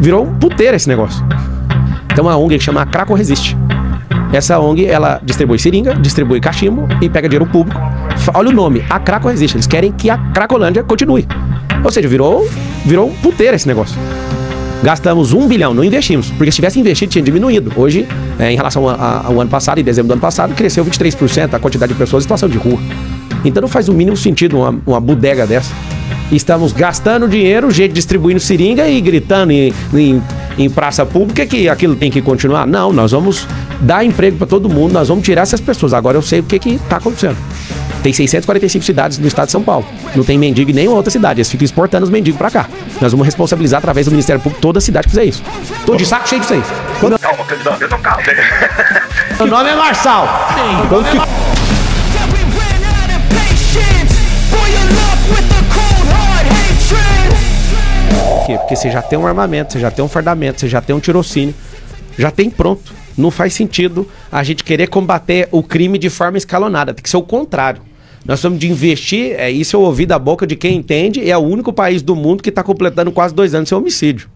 virou um puteiro esse negócio. Então uma ONG que chama Craco Resiste. Essa ONG, ela distribui seringa, distribui cachimbo e pega dinheiro público. Olha o nome, a Craco Resiste. Eles querem que a Cracolândia continue. Ou seja, virou, virou um puteiro esse negócio. Gastamos um bilhão, não investimos. Porque se tivesse investido, tinha diminuído. Hoje, é, em relação ao ano passado, em dezembro do ano passado, cresceu 23% a quantidade de pessoas em situação de rua. Então não faz o mínimo sentido uma, uma bodega dessa estamos gastando dinheiro, gente distribuindo seringa e gritando em, em, em praça pública que aquilo tem que continuar. Não, nós vamos dar emprego para todo mundo, nós vamos tirar essas pessoas. Agora eu sei o que está acontecendo. Tem 645 cidades no estado de São Paulo. Não tem mendigo em nenhuma outra cidade. Eles ficam exportando os mendigos para cá. Nós vamos responsabilizar através do Ministério Público toda a cidade que fizer isso. Tô de saco cheio disso aí. Quando... Calma, candidato, eu não calmo. Meu nome é Marçal. Sim. Quando que... Por quê? Porque você já tem um armamento, você já tem um fardamento, você já tem um tirocínio, já tem pronto. Não faz sentido a gente querer combater o crime de forma escalonada, tem que ser o contrário. Nós temos de investir, é isso eu é ouvi da boca de quem entende, é o único país do mundo que está completando quase dois anos sem homicídio.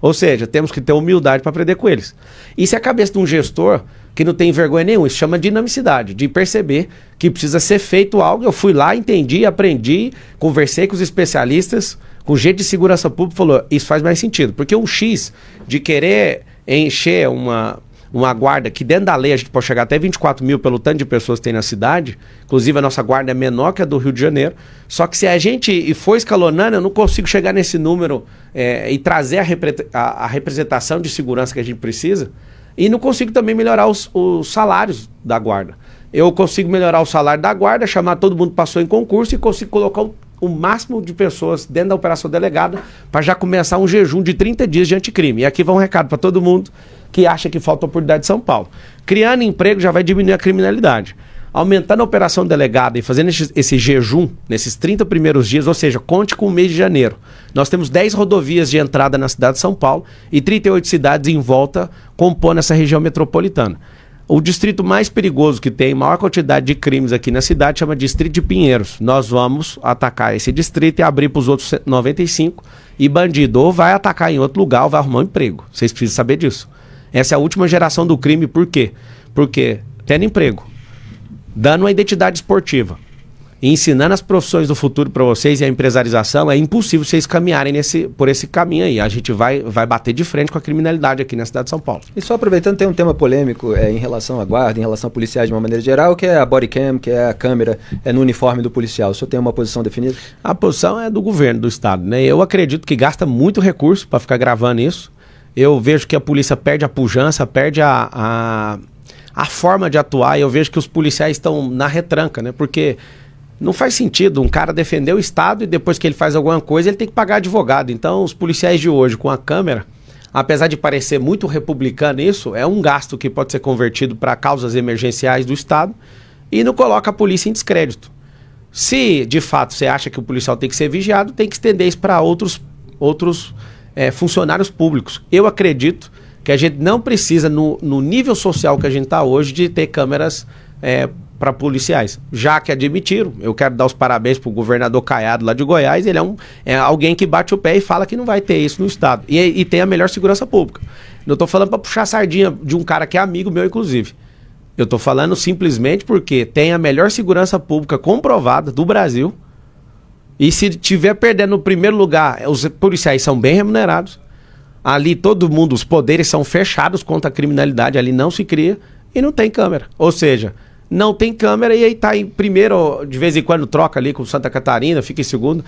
Ou seja, temos que ter humildade para aprender com eles. Isso é a cabeça de um gestor que não tem vergonha nenhuma. Isso chama dinamicidade, de perceber que precisa ser feito algo. Eu fui lá, entendi, aprendi, conversei com os especialistas com gente de segurança pública falou, isso faz mais sentido. Porque o X de querer encher uma, uma guarda que dentro da lei a gente pode chegar até 24 mil pelo tanto de pessoas que tem na cidade. Inclusive a nossa guarda é menor que a do Rio de Janeiro. Só que se a gente for escalonando, eu não consigo chegar nesse número é, e trazer a, repre a, a, representação de segurança que a gente precisa. E não consigo também melhorar os, os salários da guarda. Eu consigo melhorar o salário da guarda, chamar todo mundo que passou em concurso e consigo colocar o o máximo de pessoas dentro da operação delegada para já começar um jejum de 30 dias de anticrime. E aqui vai um recado para todo mundo que acha que falta oportunidade de São Paulo. Criando emprego já vai diminuir a criminalidade. Aumentando a operação delegada e fazendo esse, esse jejum nesses 30 primeiros dias, ou seja, conte com o mês de janeiro. Nós temos 10 rodovias de entrada na cidade de São Paulo e 38 cidades em volta compondo essa região metropolitana. O distrito mais perigoso que tem, maior quantidade de crimes aqui na cidade, chama Distrito de Pinheiros. Nós vamos atacar esse distrito e abrir para os outros 95. E bandido ou vai atacar em outro lugar ou vai arrumar um emprego. Vocês precisam saber disso. Essa é a última geração do crime, por quê? Porque tendo emprego, dando uma identidade esportiva, ensinando as profissões do futuro para vocês e a empresarização, é impossível vocês caminharem nesse, por esse caminho aí. A gente vai, vai bater de frente com a criminalidade aqui na cidade de São Paulo. E só aproveitando, tem um tema polêmico é, em relação à guarda, em relação a policiais de uma maneira geral, que é a body cam, que é a câmera é no uniforme do policial. O senhor tem uma posição definida? A posição é do governo do estado, né? Eu acredito que gasta muito recurso para ficar gravando isso. Eu vejo que a polícia perde a pujança, perde a, a, a forma de atuar. E eu vejo que os policiais estão na retranca, né? Porque não faz sentido um cara defender o Estado e depois que ele faz alguma coisa ele tem que pagar advogado. Então, os policiais de hoje com a câmera, apesar de parecer muito republicano isso, é um gasto que pode ser convertido para causas emergenciais do Estado e não coloca a polícia em descrédito. Se de fato você acha que o policial tem que ser vigiado, tem que estender isso para outros, outros é, funcionários públicos. Eu acredito que a gente não precisa, no, no nível social que a gente está hoje, de ter câmeras é, para policiais. Já que admitiram, eu quero dar os parabéns para o governador Caiado lá de Goiás, ele é, um, é alguém que bate o pé e fala que não vai ter isso no Estado. E, e tem a melhor segurança pública. Não estou falando para puxar sardinha de um cara que é amigo meu, inclusive. Eu estou falando simplesmente porque tem a melhor segurança pública comprovada do Brasil. E se tiver perdendo no primeiro lugar, os policiais são bem remunerados. Ali todo mundo, os poderes são fechados contra a criminalidade, ali não se cria e não tem câmera. Ou seja, não tem câmera e aí tá em primeiro, de vez em quando troca ali com Santa Catarina, fica em segundo.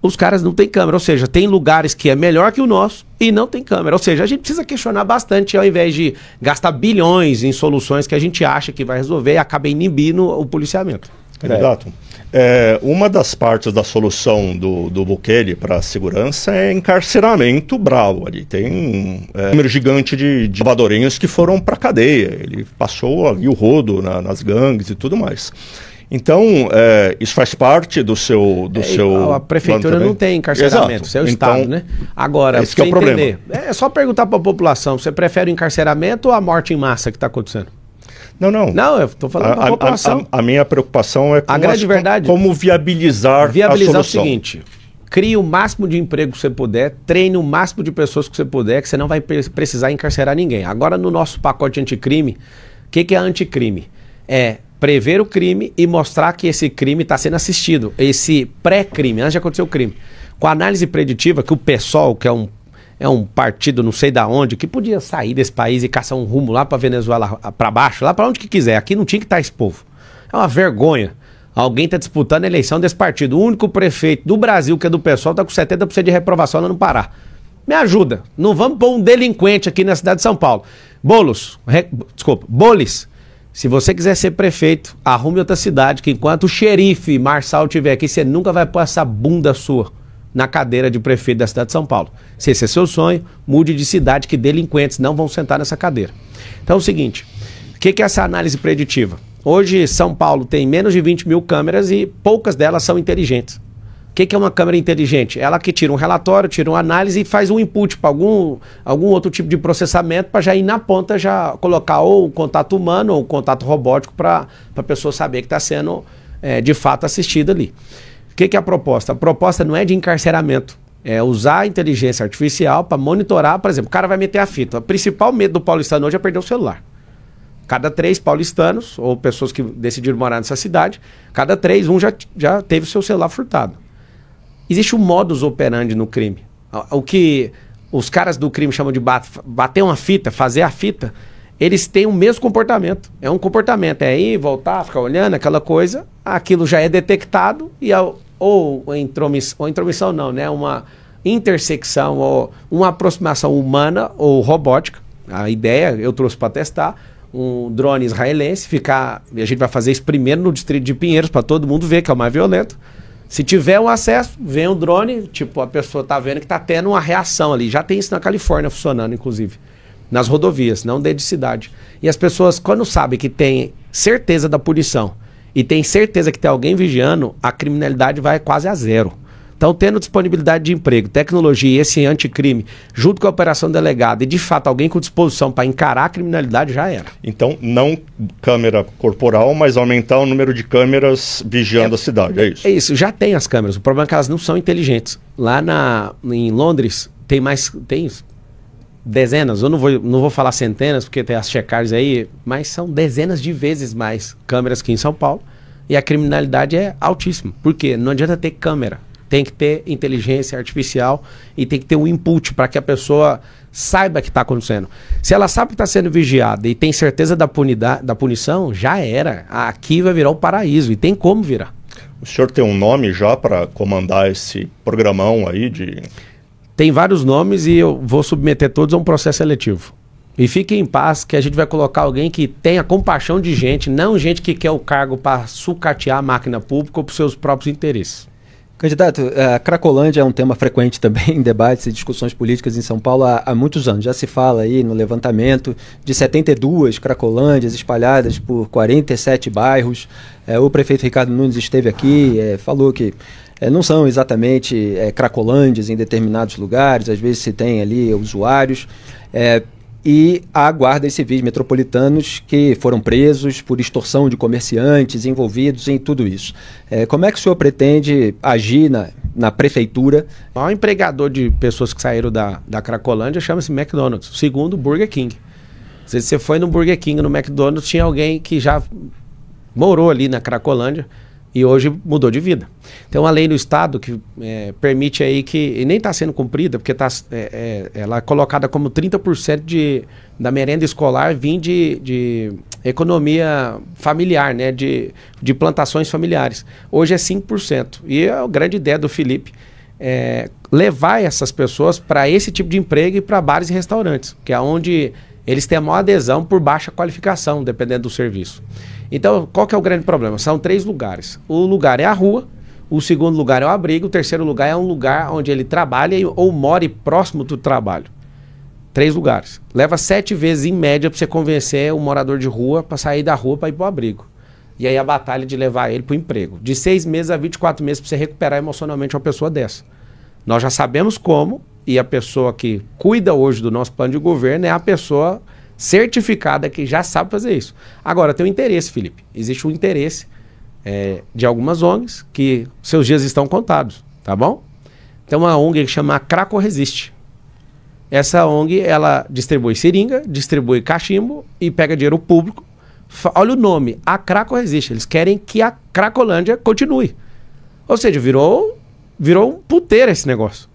Os caras não têm câmera, ou seja, tem lugares que é melhor que o nosso e não tem câmera. Ou seja, a gente precisa questionar bastante ao invés de gastar bilhões em soluções que a gente acha que vai resolver e acaba inibindo o policiamento. Candidato. É. É, uma das partes da solução do, do Bukele para a segurança é encarceramento bravo ali. Tem um é, número gigante de, de lavadorinhos que foram para cadeia. Ele passou ali o rodo na, nas gangues e tudo mais. Então, é, isso faz parte do seu. Do é, seu a prefeitura não tem encarceramento, isso é o Estado, então, né? Agora, esse é o entender, problema. É só perguntar para a população: você prefere o encarceramento ou a morte em massa que está acontecendo? Não, não. Não, eu estou falando a, a população. A, a, a, minha preocupação é com a grande as, verdade, como viabilizar, viabilizar a solução. o seguinte. Crie o máximo de emprego que você puder, treine o máximo de pessoas que você puder, que você não vai precisar encarcerar ninguém. Agora, no nosso pacote anticrime, o que, que é anticrime? É prever o crime e mostrar que esse crime está sendo assistido. Esse pré-crime, antes de acontecer o crime. Com a análise preditiva, que o PSOL, que é um é um partido não sei da onde que podia sair desse país e caçar um rumo lá para Venezuela, ah, para baixo, lá para onde que quiser. Aqui não tinha que estar tá esse povo. É uma vergonha. Alguém está disputando a eleição desse partido. O único prefeito do Brasil que é do pessoal tá com 70% de reprovação lá no Pará. Me ajuda. Não vamos pôr um delinquente aqui na cidade de São Paulo. Bolos, re... desculpa, Bolis, se você quiser ser prefeito, arrume outra cidade, que enquanto o xerife Marçal estiver aqui, você nunca vai pôr essa bunda sua na cadeira de prefeito da cidade de São Paulo. Se esse é seu sonho, mude de cidade que delinquentes não vão sentar nessa cadeira. Então é o seguinte, o que, é essa análise preditiva? Hoje São Paulo tem menos de 20 mil câmeras e poucas delas são inteligentes. O que, é uma câmera inteligente? Ela que tira um relatório, tira uma análise e faz um input para algum, algum outro tipo de processamento para já ir na ponta, já colocar ou o contato humano ou o contato robótico para a pessoa saber que está sendo é, de fato assistida ali que, que é a proposta? A proposta não é de encarceramento. É usar a inteligência artificial para monitorar, por exemplo, o cara vai meter a fita. O principal medo do paulistano hoje é perder o celular. Cada três paulistanos, ou pessoas que decidiram morar nessa cidade, cada três, um já, já teve o seu celular furtado. Existe um modus operandi no crime. O que os caras do crime chamam de bater uma fita, fazer a fita, eles têm o mesmo comportamento. É um comportamento, é ir, voltar, ficar olhando, aquela coisa. Aquilo já é detectado e a ou intromissão, ou intromissão não, né? Uma intersecção ou uma aproximação humana ou robótica. A ideia eu trouxe para testar um drone israelense ficar, a gente vai fazer isso primeiro no distrito de Pinheiros para todo mundo ver que é o mais violento. Se tiver um acesso, vem um drone, tipo, a pessoa tá vendo que tá tendo uma reação ali. Já tem isso na Califórnia funcionando, inclusive. Nas rodovias, não dentro de cidade. E as pessoas, quando sabem que tem certeza da punição, e tem certeza que tem alguém vigiando, a criminalidade vai quase a zero. Então, tendo disponibilidade de emprego, tecnologia e esse anticrime, junto com a operação delegada e, de fato, alguém com disposição para encarar a criminalidade, já era. Então, não câmera corporal, mas aumentar o número de câmeras vigiando é, a cidade, é isso? É isso, já tem as câmeras. O problema é que elas não são inteligentes. Lá na, em Londres, tem mais, tem dezenas, eu não vou, não vou falar centenas, porque tem as checagens aí, mas são dezenas de vezes mais câmeras que em São Paulo. E a criminalidade é altíssima. porque Não adianta ter câmera. Tem que ter inteligência artificial e tem que ter um input para que a pessoa saiba que está acontecendo. Se ela sabe que está sendo vigiada e tem certeza da, punida, da punição, já era. Aqui vai virar o um paraíso e tem como virar. O senhor tem um nome já para comandar esse programão aí de tem vários nomes e eu vou submeter todos a um processo seletivo. E fique em paz que a gente vai colocar alguém que tenha compaixão de gente, não gente que quer o cargo para sucatear a máquina pública ou para seus próprios interesses. Candidato, a eh, Cracolândia é um tema frequente também em debates e discussões políticas em São Paulo há, há, muitos anos. Já se fala aí no levantamento de 72 Cracolândias espalhadas por 47 bairros. É, o prefeito Ricardo Nunes esteve aqui, é, falou que é, não são exatamente é, cracolândias em determinados lugares, às vezes se tem ali usuários. É, e há guardas civis metropolitanos que foram presos por extorsão de comerciantes envolvidos em tudo isso. É, como é que o senhor pretende agir na, na prefeitura? O maior empregador de pessoas que saíram da, da Cracolândia chama-se McDonald's, o segundo Burger King. Se você foi no Burger King, no McDonald's, tinha alguém que já morou ali na Cracolândia e hoje mudou de vida. Tem então, uma lei no Estado que é, permite aí que, e nem está sendo cumprida, porque tá, é, é, ela é colocada como 30% de, da merenda escolar vim de, de economia familiar, né? de, de plantações familiares. Hoje é 5%. E é a grande ideia do Felipe é, levar essas pessoas para esse tipo de emprego e para bares e restaurantes, que é onde eles têm a maior adesão por baixa qualificação, dependendo do serviço. Então, qual que é o grande problema? São três lugares. O lugar é a rua, o segundo lugar é o abrigo, o terceiro lugar é um lugar onde ele trabalha ou mora próximo do trabalho. Três lugares. Leva sete vezes, em média, para você convencer um morador de rua para sair da rua para ir para o abrigo. E aí a batalha de levar ele para o emprego. De seis meses a 24 meses para você recuperar emocionalmente uma pessoa dessa. Nós já sabemos como, e a pessoa que cuida hoje do nosso plano de governo é a pessoa certificada que já sabe fazer isso. Agora, tem um interesse, Felipe. Existe um interesse é, de algumas ONGs que seus dias estão contados, tá bom? Tem uma ONG que chama Craco Resiste. Essa ONG, ela distribui seringa, distribui cachimbo e pega dinheiro público. Olha o nome, a Craco Resiste. Eles querem que a Cracolândia continue. Ou seja, virou, virou um puteiro esse negócio.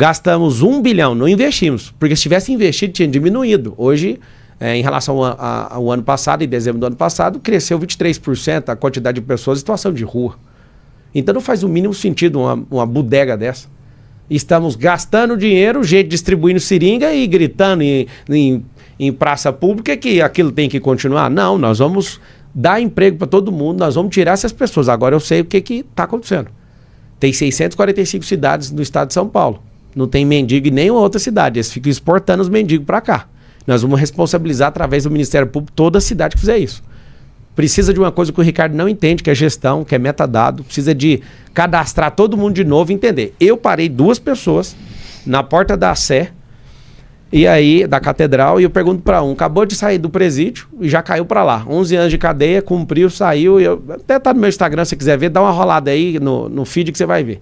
Gastamos um bilhão, não investimos, porque se tivesse investido, tinha diminuído. Hoje, é, em relação a, ao ano passado, em dezembro do ano passado, cresceu 23% a quantidade de pessoas em situação de rua. Então não faz o mínimo sentido uma, uma bodega dessa. Estamos gastando dinheiro, gente distribuindo seringa e gritando em, em, em praça pública que aquilo tem que continuar. Não, nós vamos dar emprego para todo mundo, nós vamos tirar essas pessoas. Agora eu sei o que está acontecendo. Tem 645 cidades no estado de São Paulo. Não tem mendigo em nenhuma outra cidade. Eles ficam exportando os mendigos para cá. Nós vamos responsabilizar através do Ministério Público toda a cidade que fizer isso. Precisa de uma coisa que o Ricardo não entende, que é gestão, que é metadado. Precisa de cadastrar todo mundo de novo e entender. Eu parei duas pessoas na porta da Sé, e aí, da catedral, e eu pergunto para um, acabou de sair do presídio e já caiu para lá. 11 anos de cadeia, cumpriu, saiu. eu, até tá no meu Instagram, se quiser ver, dá uma rolada aí no, no feed que você vai ver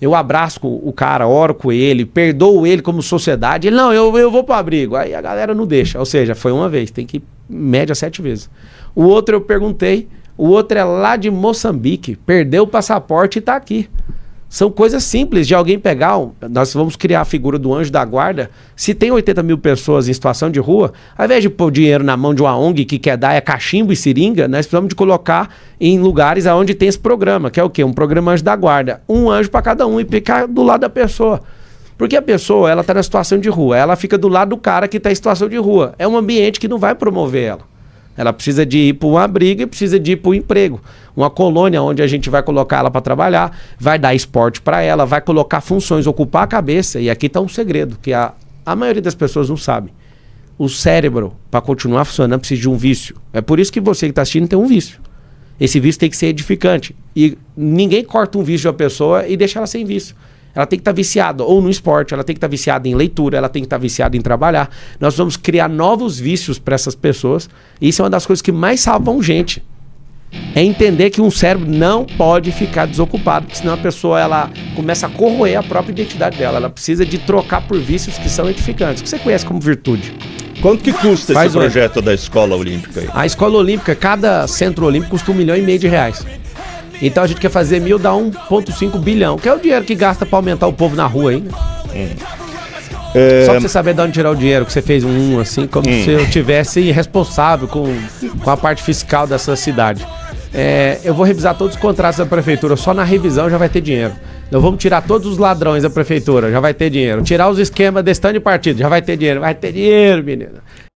eu abraço o cara, oro com ele, perdoo ele como sociedade. Ele, não, eu, eu vou pro abrigo. Aí a galera não deixa. Ou seja, foi uma vez, tem que ir, média sete vezes. O outro eu perguntei, o outro é lá de Moçambique, perdeu o passaporte e tá aqui. São coisas simples de alguém pegar. nós vamos criar a figura do anjo da guarda. Se tem 80 mil pessoas em situação de rua, ao invés de pôr dinheiro na mão de uma ONG que quer dar é cachimbo e seringa, nós precisamos de colocar em lugares onde tem esse programa, que é o quê? Um programa anjo da guarda. Um anjo para cada um e ficar do lado da pessoa. Porque a pessoa, ela está na situação de rua, ela fica do lado do cara que está em situação de rua. É um ambiente que não vai promover ela. Ela precisa de ir para um abrigo e precisa de ir para um emprego. Uma colônia onde a gente vai colocar ela para trabalhar, vai dar esporte para ela, vai colocar funções, ocupar a cabeça. E aqui está um segredo que a, a maioria das pessoas não sabe. O cérebro, para continuar funcionando, precisa de um vício. É por isso que você que está assistindo tem um vício. Esse vício tem que ser edificante. E ninguém corta um vício de uma pessoa e deixa ela sem vício. Ela tem que estar tá viciada ou no esporte, ela tem que estar tá viciada em leitura, ela tem que estar tá viciada em trabalhar. Nós vamos criar novos vícios para essas pessoas. E isso é uma das coisas que mais salvam gente. É entender que um cérebro não pode ficar desocupado, porque senão a pessoa ela começa a corroer a própria identidade dela. Ela precisa de trocar por vícios que são edificantes, que você conhece como virtude. Quanto que custa Faz esse projeto da Escola Olímpica? Aí? A Escola Olímpica, cada centro olímpico custa um milhão e meio de reais. Então a gente quer fazer mil, dá 1,5 bilhão, que é o dinheiro que gasta para aumentar o povo na rua aí, é. é... Só pra você saber de onde tirar o dinheiro, que você fez um, assim, como hum. se eu tivesse responsável com, com a parte fiscal dessa cidade. É, eu vou revisar todos os contratos da prefeitura, só na revisão já vai ter dinheiro. Nós vamos tirar todos os ladrões da prefeitura, já vai ter dinheiro. Tirar os esquemas de estande partido, já vai ter dinheiro. Vai ter dinheiro, menina.